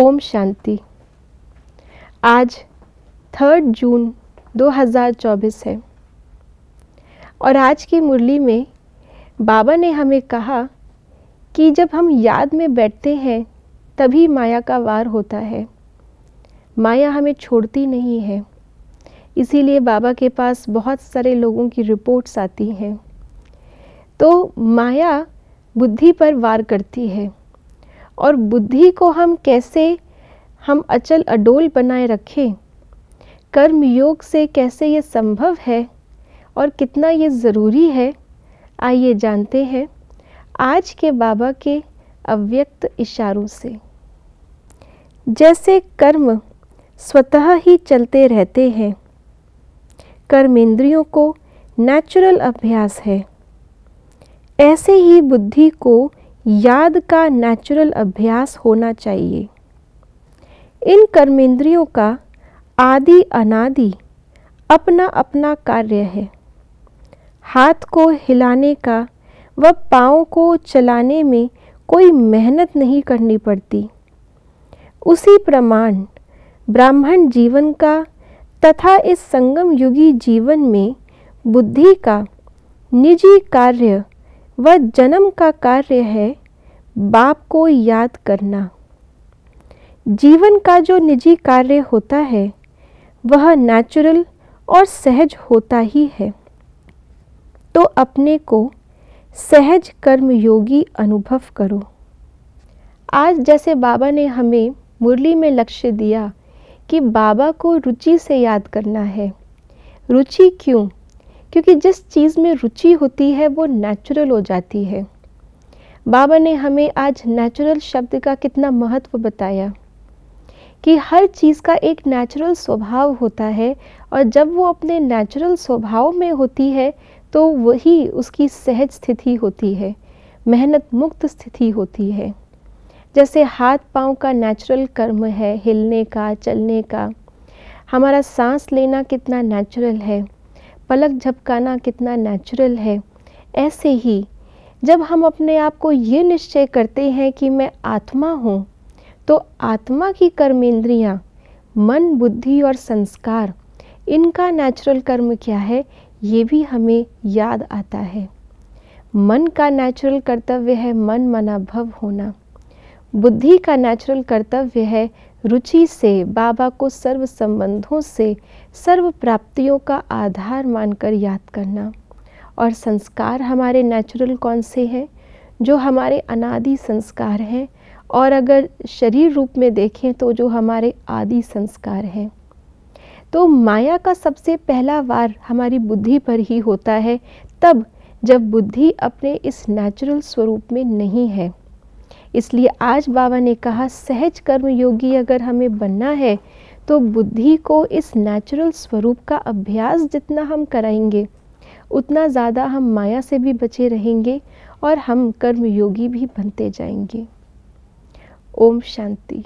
ओम शांति आज third June 2024 है और आज की मुरली में बाबा ने हमें कहा कि जब हम याद में बैठते हैं तभी माया का वार होता है माया हमें छोड़ती नहीं है इसीलिए बाबा के पास बहुत सारे लोगों की रिपोर्ट्स आती हैं तो माया बुद्धि पर वार करती है और बुद्धि को हम कैसे हम अचल अडोल बनाए रखें कर्म योग से कैसे ये संभव है और कितना ये ज़रूरी है आइए जानते हैं आज के बाबा के अव्यक्त इशारों से जैसे कर्म स्वतः ही चलते रहते हैं कर्म इंद्रियों को नेचुरल अभ्यास है ऐसे ही बुद्धि को याद का नेचुरल अभ्यास होना चाहिए इन कर्मेंद्रियों का आदि अनादि अपना अपना कार्य है हाथ को हिलाने का व पाँव को चलाने में कोई मेहनत नहीं करनी पड़ती उसी प्रमाण ब्राह्मण जीवन का तथा इस संगम युगी जीवन में बुद्धि का निजी कार्य वह जन्म का कार्य है बाप को याद करना जीवन का जो निजी कार्य होता है वह नेचुरल और सहज होता ही है तो अपने को सहज कर्मयोगी अनुभव करो आज जैसे बाबा ने हमें मुरली में लक्ष्य दिया कि बाबा को रुचि से याद करना है रुचि क्यों क्योंकि जिस चीज़ में रुचि होती है वो नेचुरल हो जाती है बाबा ने हमें आज नेचुरल शब्द का कितना महत्व बताया कि हर चीज़ का एक नेचुरल स्वभाव होता है और जब वो अपने नेचुरल स्वभाव में होती है तो वही उसकी सहज स्थिति होती है मेहनत मुक्त स्थिति होती है जैसे हाथ पाँव का नेचुरल कर्म है हिलने का चलने का हमारा सांस लेना कितना नेचुरल है पलक झपकाना कितना नेचुरल है ऐसे ही जब हम अपने आप को ये निश्चय करते हैं कि मैं आत्मा हूँ तो आत्मा की कर्मेंद्रियाँ मन बुद्धि और संस्कार इनका नेचुरल कर्म क्या है ये भी हमें याद आता है मन का नेचुरल कर्तव्य है मन मनाभव होना बुद्धि का नेचुरल कर्तव्य है रुचि से बाबा को सर्व संबंधों से सर्व प्राप्तियों का आधार मानकर याद करना और संस्कार हमारे नेचुरल कौन से हैं जो हमारे अनादि संस्कार हैं और अगर शरीर रूप में देखें तो जो हमारे आदि संस्कार हैं तो माया का सबसे पहला वार हमारी बुद्धि पर ही होता है तब जब बुद्धि अपने इस नेचुरल स्वरूप में नहीं है इसलिए आज बाबा ने कहा सहज कर्म योगी अगर हमें बनना है तो बुद्धि को इस नेचुरल स्वरूप का अभ्यास जितना हम कराएंगे उतना ज़्यादा हम माया से भी बचे रहेंगे और हम कर्मयोगी भी बनते जाएंगे ओम शांति